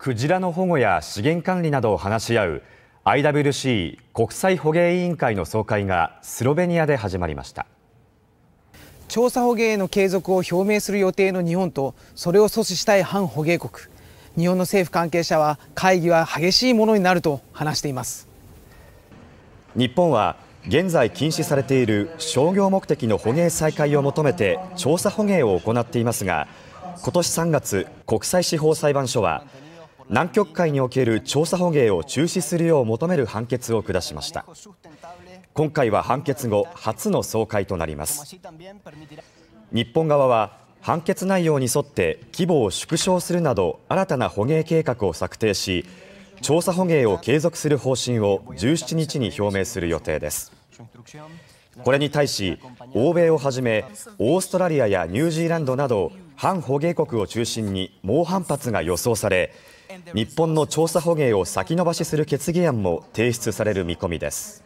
クジラの保護や資源管理などを話し合う IWC 国際捕鯨委員会の総会がスロベニアで始まりました調査捕鯨への継続を表明する予定の日本とそれを阻止したい反捕鯨国日本の政府関係者は会議は激しいものになると話しています日本は現在禁止されている商業目的の捕鯨再開を求めて調査捕鯨を行っていますが今年3月国際司法裁判所は南極海における調査捕鯨を中止するよう求める判決を下しました今回は判決後初の総会となります日本側は判決内容に沿って規模を縮小するなど新たな捕鯨計画を策定し調査捕鯨を継続する方針を17日に表明する予定ですこれに対し欧米をはじめオーストラリアやニュージーランドなど反捕鯨国を中心に猛反発が予想され日本の調査捕鯨を先延ばしする決議案も提出される見込みです。